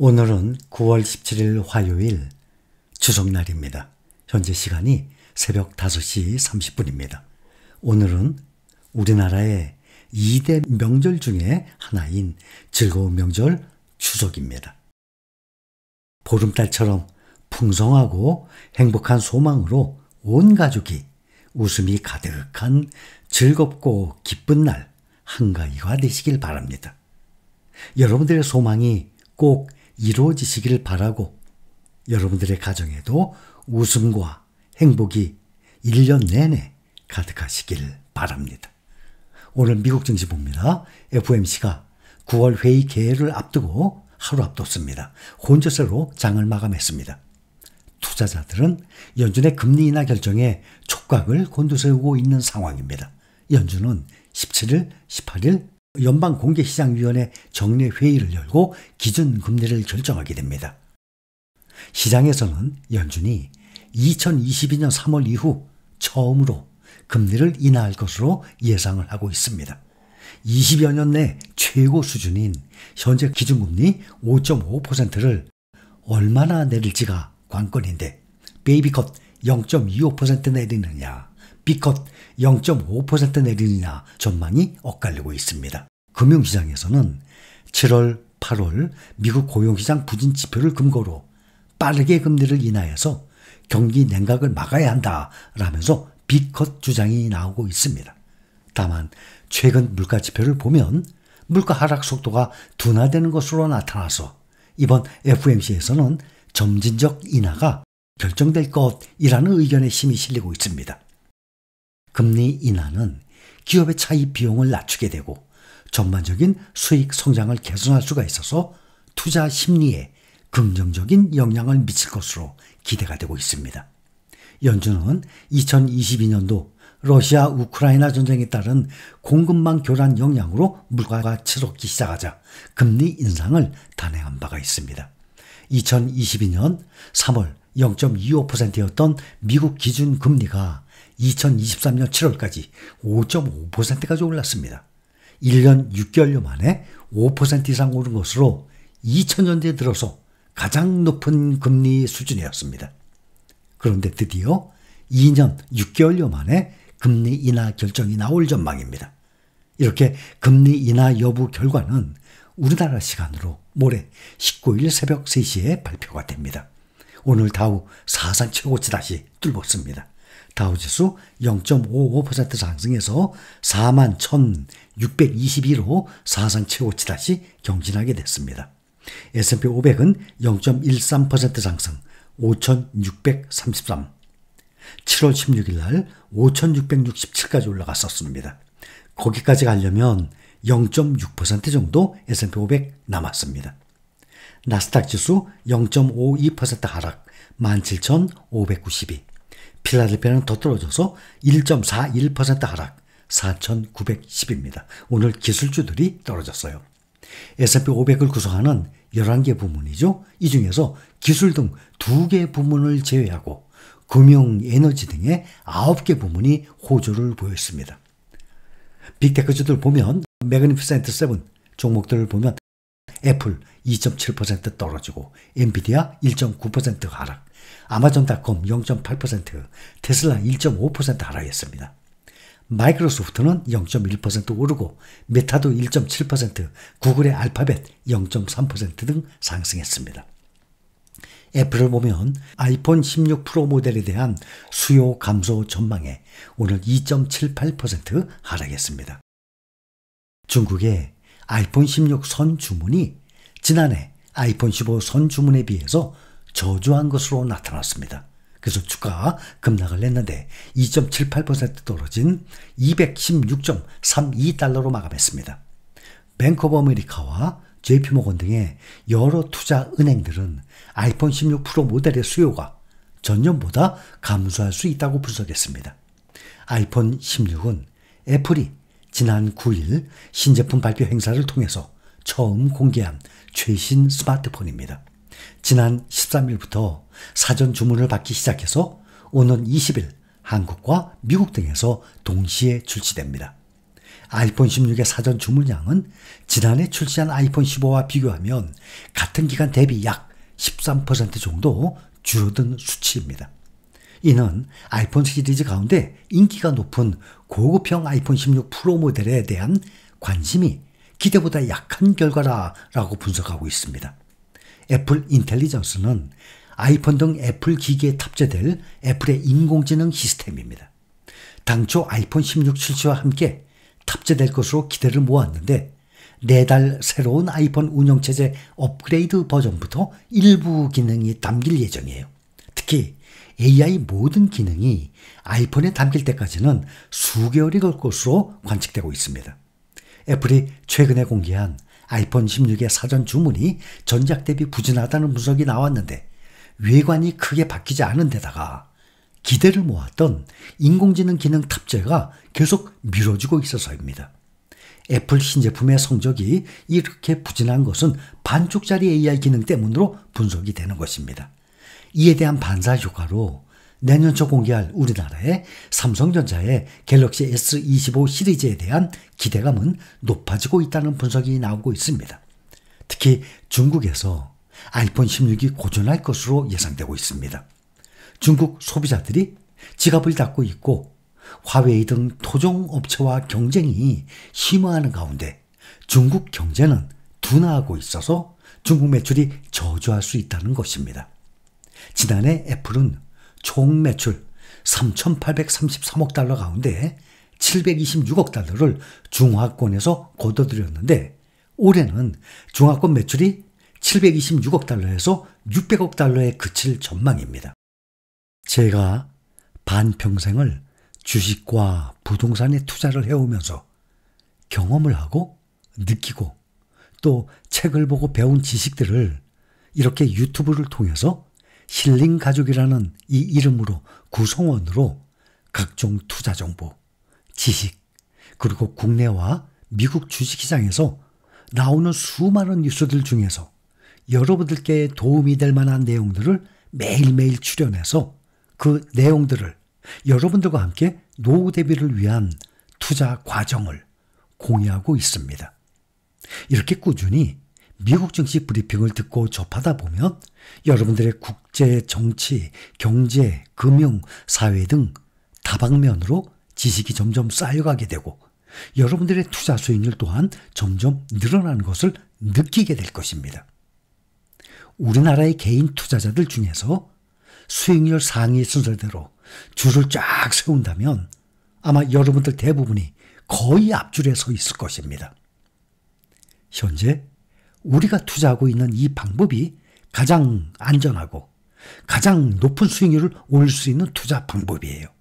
오늘은 9월 17일 화요일 추석날입니다. 현재 시간이 새벽 5시 30분입니다. 오늘은 우리나라의 2대 명절 중에 하나인 즐거운 명절 추석입니다. 보름달처럼 풍성하고 행복한 소망으로 온 가족이 웃음이 가득한 즐겁고 기쁜 날 한가위가 되시길 바랍니다. 여러분들의 소망이 꼭 이루어지시길 바라고 여러분들의 가정에도 웃음과 행복이 1년 내내 가득하시길 바랍니다. 오늘 미국 증시 봅니다. f m c 가 9월 회의 개회를 앞두고 하루 앞뒀습니다. 혼조세로 장을 마감했습니다. 투자자들은 연준의 금리 인하 결정에 촉각을 곤두세우고 있는 상황입니다. 연준은 17일, 18일 연방 공개시장위원회 정례 회의를 열고 기준 금리를 결정하게 됩니다. 시장에서는 연준이 2022년 3월 이후 처음으로 금리를 인하할 것으로 예상을 하고 있습니다. 20여 년 내 최고 수준인 현재 기준금리 5.5%를 얼마나 내릴지가 관건인데 베이비컷 0.25% 내리느냐 B컷 0.5% 내리느냐 전망이 엇갈리고 있습니다. 금융시장에서는 7월, 8월 미국 고용시장 부진 지표를 근거로 빠르게 금리를 인하해서 경기 냉각을 막아야 한다라면서 B컷 주장이 나오고 있습니다. 다만 최근 물가 지표를 보면 물가 하락 속도가 둔화되는 것으로 나타나서 이번 FMC에서는 점진적 인하가 결정될 것이라는 의견의 힘이 실리고 있습니다. 금리 인하는 기업의 차입 비용을 낮추게 되고 전반적인 수익 성장을 개선할 수가 있어서 투자 심리에 긍정적인 영향을 미칠 것으로 기대가 되고 있습니다. 연준은 2022년도 러시아 우크라이나 전쟁에 따른 공급망 교란 영향으로 물가가 치솟기 시작하자 금리 인상을 단행한 바가 있습니다. 2022년 3월 0.25%였던 미국 기준 금리가 2023년 7월까지 5.5%까지 올랐습니다. 1년 6개월여 만에 5% 이상 오른 것으로 2000년대 에 들어서 가장 높은 금리 수준이었습니다. 그런데 드디어 2년 6개월여 만에 금리 인하 결정이 나올 전망입니다. 이렇게 금리 인하 여부 결과는 우리나라 시간으로 모레 19일 새벽 3시에 발표가 됩니다. 오늘 다우 사상 최고치 다시 뚫었습니다. 다우지수 0.55% 상승해서 4 1,622로 사상 최고치 다시 경신하게 됐습니다. S&P 500은 0.13% 상승 5,633 7월 16일 날 5,667까지 올라갔었습니다. 거기까지 가려면 0.6% 정도 S&P 500 남았습니다. 나스닥 지수 0.52% 하락 17,592. 필라델피아는 더 떨어져서 1.41% 하락 4,910입니다. 오늘 기술주들이 떨어졌어요. S&P 500을 구성하는 11개 부문이죠. 이 중에서 기술 등 2개 부문을 제외하고 금융, 에너지 등의 9개 부문이 호조를 보였습니다. 빅테크주들 보면 매그니피센트 7 종목들을 보면 애플 2.7% 떨어지고 엔비디아 1.9% 하락, 아마존닷컴 0.8%, 테슬라 1.5% 하락했습니다. 마이크로소프트는 0.1% 오르고 메타도 1.7%, 구글의 알파벳 0.3%등 상승했습니다. 애플을 보면 아이폰 16 프로 모델에 대한 수요 감소 전망에 오늘 2.78% 하락했습니다. 중국의 아이폰 16선 주문이 지난해 아이폰 15선 주문에 비해서 저조한 것으로 나타났습니다. 그래서 주가 급락을 했는데 2.78% 떨어진 216.32달러로 마감했습니다. 뱅크 오브 아메리카와 JP모건 등의 여러 투자 은행들은 아이폰 16 프로 모델의 수요가 전년보다 감소할 수 있다고 분석했습니다. 아이폰 16은 애플이 지난 9일 신제품 발표 행사를 통해서 처음 공개한 최신 스마트폰입니다. 지난 13일부터 사전 주문을 받기 시작해서 오는 20일 한국과 미국 등에서 동시에 출시됩니다. 아이폰 16의 사전 주문량은 지난해 출시한 아이폰 15와 비교하면 같은 기간 대비 약 13% 정도 줄어든 수치입니다. 이는 아이폰 시리즈 가운데 인기가 높은 고급형 아이폰 16 프로 모델에 대한 관심이 기대보다 약한 결과라고 분석하고 있습니다. 애플 인텔리전스는 아이폰 등 애플 기기에 탑재될 애플의 인공지능 시스템입니다. 당초 아이폰 16 출시와 함께 탑재될 것으로 기대를 모았는데 내달 새로운 아이폰 운영체제 업그레이드 버전부터 일부 기능이 담길 예정이에요. 특히 AI 모든 기능이 아이폰에 담길 때까지는 수개월이 걸 것으로 관측되고 있습니다. 애플이 최근에 공개한 아이폰 16의 사전 주문이 전작 대비 부진하다는 분석이 나왔는데 외관이 크게 바뀌지 않은 데다가 기대를 모았던 인공지능 기능 탑재가 계속 미뤄지고 있어서입니다. 애플 신제품의 성적이 이렇게 부진한 것은 반쪽짜리 AI 기능 때문으로 분석이 되는 것입니다. 이에 대한 반사 효과로 내년 초 공개할 우리나라의 삼성전자의 갤럭시 S25 시리즈에 대한 기대감은 높아지고 있다는 분석이 나오고 있습니다. 특히 중국에서 아이폰 16이 고전할 것으로 예상되고 있습니다. 중국 소비자들이 지갑을 닫고 있고 화웨이 등 토종 업체와 경쟁이 심화하는 가운데 중국 경제는 둔화하고 있어서 중국 매출이 저조할 수 있다는 것입니다. 지난해 애플은 총 매출 3,833억 달러 가운데 726억 달러를 중화권에서 거둬들였는데 올해는 중화권 매출이 726억 달러에서 600억 달러에 그칠 전망입니다. 제가 반평생을 주식과 부동산에 투자를 해오면서 경험을 하고 느끼고 또 책을 보고 배운 지식들을 이렇게 유튜브를 통해서 힐링 가족이라는 이 이름으로 구성원으로 각종 투자 정보, 지식, 그리고 국내와 미국 주식시장에서 나오는 수많은 뉴스들 중에서 여러분들께 도움이 될 만한 내용들을 매일매일 출연해서 그 내용들을 여러분들과 함께 노후 대비를 위한 투자 과정을 공유하고 있습니다. 이렇게 꾸준히 미국 증시 브리핑을 듣고 접하다 보면 여러분들의 국제 정치, 경제, 금융, 사회 등 다방면으로 지식이 점점 쌓여가게 되고 여러분들의 투자 수익률 또한 점점 늘어나는 것을 느끼게 될 것입니다. 우리나라의 개인 투자자들 중에서 수익률 상위 순서대로 줄을 쫙 세운다면 아마 여러분들 대부분이 거의 앞줄에 서 있을 것입니다. 현재 우리가 투자하고 있는 이 방법이 가장 안전하고 가장 높은 수익률을 올릴 수 있는 투자 방법이에요.